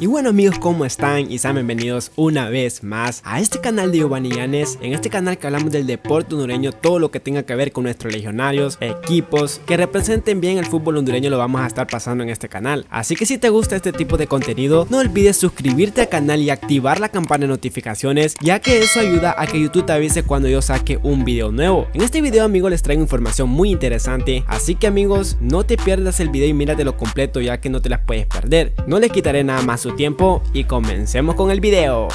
Y bueno amigos, ¿cómo están? Y sean bienvenidos una vez más a este canal de Giovanni Llanes, en este canal que hablamos del deporte hondureño, todo lo que tenga que ver con nuestros legionarios, equipos, que representen bien el fútbol hondureño lo vamos a estar pasando en este canal. Así que si te gusta este tipo de contenido, no olvides suscribirte al canal y activar la campana de notificaciones, ya que eso ayuda a que YouTube te avise cuando yo saque un video nuevo. En este video amigos les traigo información muy interesante, así que amigos, no te pierdas el video y lo completo ya que no te las puedes perder. No les quitaré nada más su tiempo y comencemos con el video.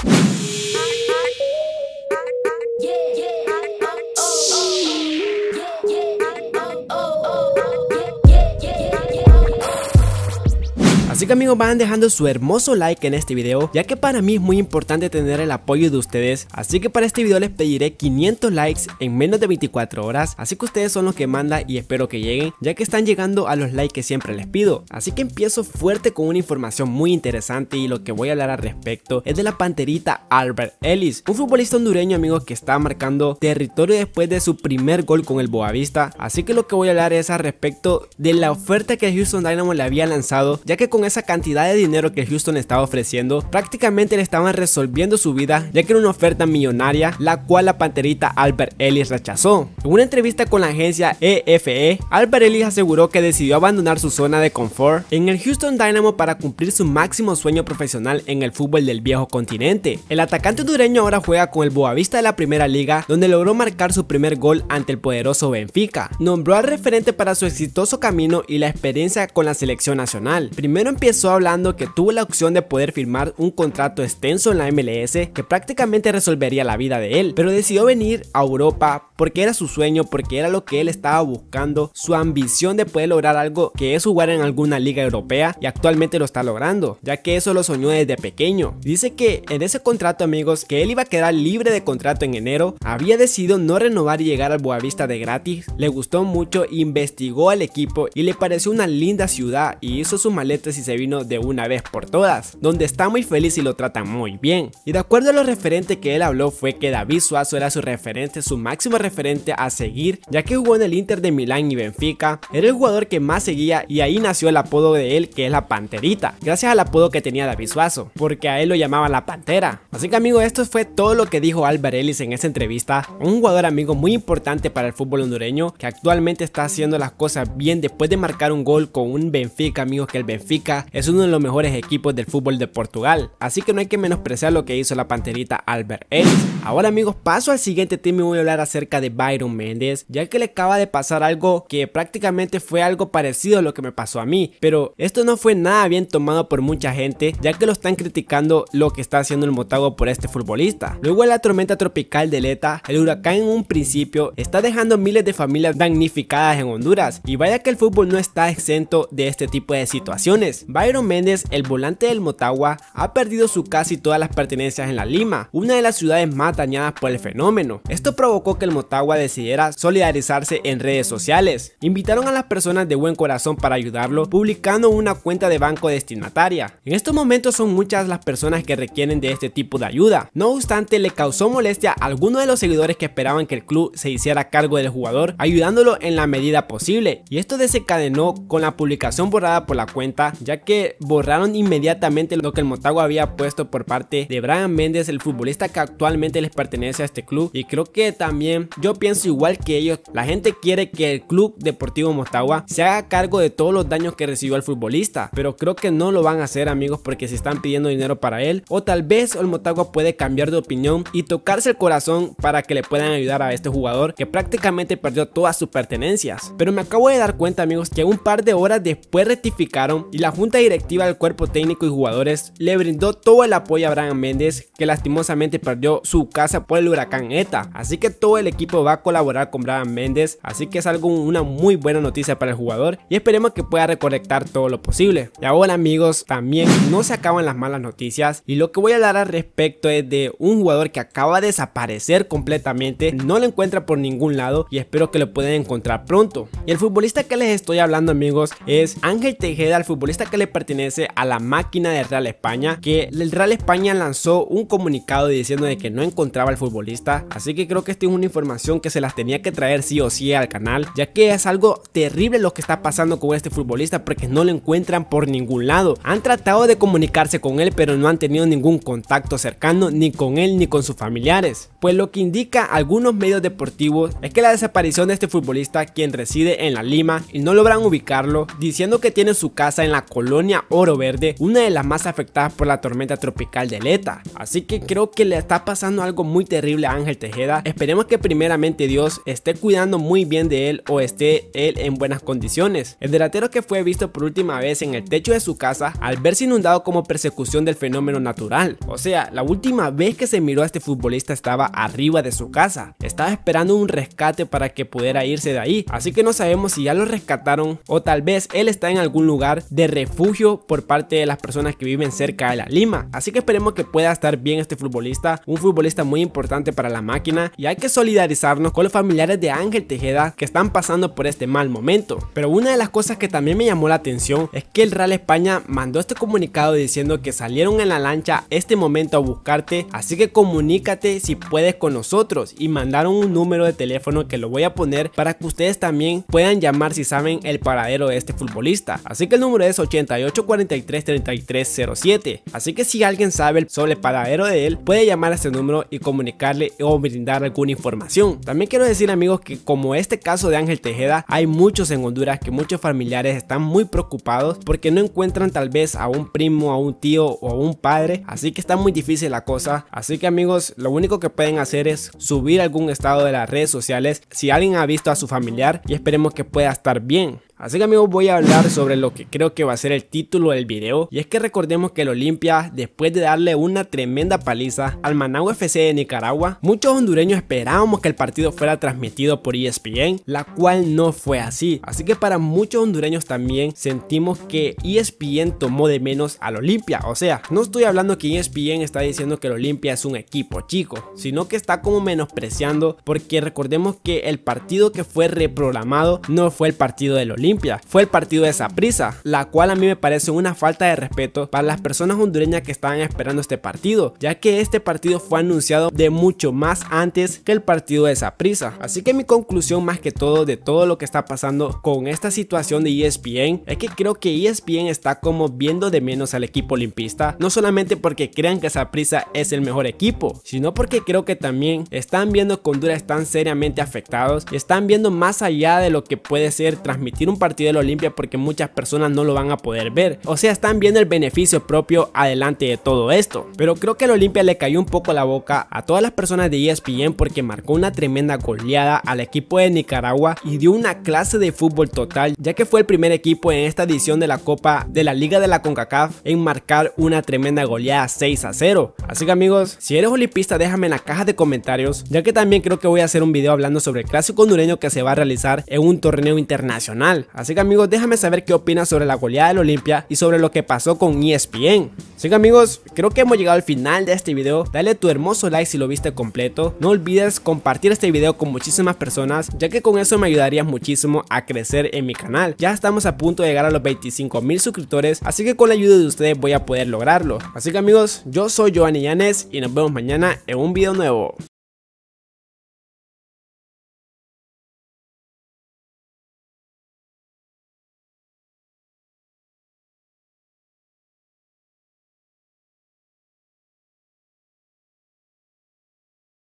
amigos van dejando su hermoso like en este video ya que para mí es muy importante tener el apoyo de ustedes así que para este video les pediré 500 likes en menos de 24 horas así que ustedes son los que manda y espero que lleguen ya que están llegando a los likes que siempre les pido así que empiezo fuerte con una información muy interesante y lo que voy a hablar al respecto es de la panterita Albert Ellis un futbolista hondureño amigos que está marcando territorio después de su primer gol con el Boavista así que lo que voy a hablar es al respecto de la oferta que Houston Dynamo le había lanzado ya que con esa cantidad de dinero que Houston estaba ofreciendo, prácticamente le estaban resolviendo su vida ya que era una oferta millonaria la cual la panterita Albert Ellis rechazó. En una entrevista con la agencia EFE, e, Albert Ellis aseguró que decidió abandonar su zona de confort en el Houston Dynamo para cumplir su máximo sueño profesional en el fútbol del viejo continente. El atacante hondureño ahora juega con el Boavista de la primera liga donde logró marcar su primer gol ante el poderoso Benfica. Nombró al referente para su exitoso camino y la experiencia con la selección nacional. Primero empieza empezó hablando que tuvo la opción de poder firmar un contrato extenso en la MLS que prácticamente resolvería la vida de él, pero decidió venir a Europa porque era su sueño, porque era lo que él estaba buscando, su ambición de poder lograr algo que es jugar en alguna liga europea y actualmente lo está logrando, ya que eso lo soñó desde pequeño. Dice que en ese contrato amigos que él iba a quedar libre de contrato en enero, había decidido no renovar y llegar al Boavista de gratis, le gustó mucho, investigó al equipo y le pareció una linda ciudad y hizo sus maletas y se vino de una vez por todas, donde está muy feliz y lo trata muy bien. Y de acuerdo a lo referente que él habló fue que David Suazo era su referente, su máximo referente a seguir, ya que jugó en el Inter de Milán y Benfica, era el jugador que más seguía y ahí nació el apodo de él que es la Panterita, gracias al apodo que tenía David Suazo, porque a él lo llamaban la Pantera. Así que amigo, esto fue todo lo que dijo Álvaro en esa entrevista, un jugador amigo muy importante para el fútbol hondureño que actualmente está haciendo las cosas bien después de marcar un gol con un Benfica, amigos, que el Benfica es uno de los mejores equipos del fútbol de Portugal, así que no hay que menospreciar lo que hizo la panterita Albert Ellis. Ahora amigos, paso al siguiente tema y voy a hablar acerca de Byron Méndez, ya que le acaba de pasar algo que prácticamente fue algo parecido a lo que me pasó a mí, pero esto no fue nada bien tomado por mucha gente, ya que lo están criticando lo que está haciendo el Motago por este futbolista. Luego la tormenta tropical de Leta, el huracán en un principio, está dejando miles de familias damnificadas en Honduras, y vaya que el fútbol no está exento de este tipo de situaciones. Byron Méndez, el volante del Motagua, ha perdido su casi todas las pertenencias en la Lima, una de las ciudades más dañadas por el fenómeno. Esto provocó que el Motagua decidiera solidarizarse en redes sociales. Invitaron a las personas de buen corazón para ayudarlo, publicando una cuenta de banco destinataria. En estos momentos son muchas las personas que requieren de este tipo de ayuda. No obstante, le causó molestia a algunos de los seguidores que esperaban que el club se hiciera cargo del jugador, ayudándolo en la medida posible. Y esto desencadenó con la publicación borrada por la cuenta, ya que borraron inmediatamente lo que el Motagua había puesto por parte de Brian Méndez, el futbolista que actualmente les pertenece a este club. Y creo que también yo pienso igual que ellos, la gente quiere que el Club Deportivo Motagua se haga cargo de todos los daños que recibió el futbolista, pero creo que no lo van a hacer amigos porque se están pidiendo dinero para él o tal vez el Motagua puede cambiar de opinión y tocarse el corazón para que le puedan ayudar a este jugador que prácticamente perdió todas sus pertenencias. Pero me acabo de dar cuenta amigos que un par de horas después rectificaron y la Junta directiva del cuerpo técnico y jugadores le brindó todo el apoyo a Brian Méndez, que lastimosamente perdió su casa por el huracán ETA. Así que todo el equipo va a colaborar con Brian Méndez, así que es algo una muy buena noticia para el jugador y esperemos que pueda reconectar todo lo posible. Y ahora amigos, también no se acaban las malas noticias y lo que voy a hablar al respecto es de un jugador que acaba de desaparecer completamente, no lo encuentra por ningún lado y espero que lo puedan encontrar pronto. Y el futbolista que les estoy hablando amigos es Ángel Tejeda, el futbolista que le pertenece a la máquina de Real España, que el Real España lanzó un comunicado diciendo de que no encontraba al futbolista, así que creo que esta es una información que se las tenía que traer sí o sí al canal, ya que es algo terrible lo que está pasando con este futbolista porque no lo encuentran por ningún lado. Han tratado de comunicarse con él, pero no han tenido ningún contacto cercano ni con él ni con sus familiares. Pues lo que indica algunos medios deportivos es que la desaparición de este futbolista, quien reside en la Lima, y no logran ubicarlo, diciendo que tiene su casa en la colonia colonia Oro Verde, una de las más afectadas por la tormenta tropical de Leta. Así que creo que le está pasando algo muy terrible a Ángel Tejeda. Esperemos que primeramente Dios esté cuidando muy bien de él o esté él en buenas condiciones. El delantero que fue visto por última vez en el techo de su casa al verse inundado como persecución del fenómeno natural. O sea, la última vez que se miró a este futbolista estaba arriba de su casa. Estaba esperando un rescate para que pudiera irse de ahí. Así que no sabemos si ya lo rescataron o tal vez él está en algún lugar de refugio por parte de las personas que viven cerca de la Lima. Así que esperemos que pueda estar bien este futbolista, un futbolista muy importante para la máquina y hay que solidarizarnos con los familiares de Ángel Tejeda que están pasando por este mal momento. Pero una de las cosas que también me llamó la atención es que el Real España mandó este comunicado diciendo que salieron en la lancha este momento a buscarte, así que comunícate si puedes con nosotros y mandaron un número de teléfono que lo voy a poner para que ustedes también puedan llamar si saben el paradero de este futbolista. Así que el número es 80 4843 Así que si alguien sabe sobre el paradero de él, puede llamar a este número y comunicarle o brindar alguna información. También quiero decir amigos que como este caso de Ángel Tejeda, hay muchos en Honduras que muchos familiares están muy preocupados porque no encuentran tal vez a un primo, a un tío o a un padre. Así que está muy difícil la cosa. Así que amigos, lo único que pueden hacer es subir algún estado de las redes sociales si alguien ha visto a su familiar y esperemos que pueda estar bien. Así que amigos voy a hablar sobre lo que creo que va a ser el título del video y es que recordemos que el Olimpia después de darle una tremenda paliza al Managua FC de Nicaragua, muchos hondureños esperábamos que el partido fuera transmitido por ESPN, la cual no fue así, así que para muchos hondureños también sentimos que ESPN tomó de menos al Olimpia, o sea, no estoy hablando que ESPN está diciendo que el Olimpia es un equipo chico, sino que está como menospreciando porque recordemos que el partido que fue reprogramado no fue el partido del Olimpia fue el partido de Saprisa, la cual a mí me parece una falta de respeto para las personas hondureñas que estaban esperando este partido, ya que este partido fue anunciado de mucho más antes que el partido de Saprisa. Así que mi conclusión más que todo de todo lo que está pasando con esta situación de ESPN es que creo que ESPN está como viendo de menos al equipo olimpista, no solamente porque crean que Saprisa es el mejor equipo, sino porque creo que también están viendo que Honduras están seriamente afectados, están viendo más allá de lo que puede ser transmitir un partido del Olimpia porque muchas personas no lo van a poder ver. O sea, están viendo el beneficio propio adelante de todo esto. Pero creo que el Olimpia le cayó un poco la boca a todas las personas de ESPN porque marcó una tremenda goleada al equipo de Nicaragua y dio una clase de fútbol total, ya que fue el primer equipo en esta edición de la Copa de la Liga de la CONCACAF en marcar una tremenda goleada 6 a 0. Así que amigos, si eres olimpista déjame en la caja de comentarios, ya que también creo que voy a hacer un video hablando sobre el clásico hondureño que se va a realizar en un torneo internacional. Así que amigos, déjame saber qué opinas sobre la goleada del Olimpia y sobre lo que pasó con ESPN. Así que amigos, creo que hemos llegado al final de este video. Dale tu hermoso like si lo viste completo. No olvides compartir este video con muchísimas personas, ya que con eso me ayudarías muchísimo a crecer en mi canal. Ya estamos a punto de llegar a los 25 mil suscriptores, así que con la ayuda de ustedes voy a poder lograrlo. Así que amigos, yo soy Giovanni Llanes y nos vemos mañana en un video nuevo.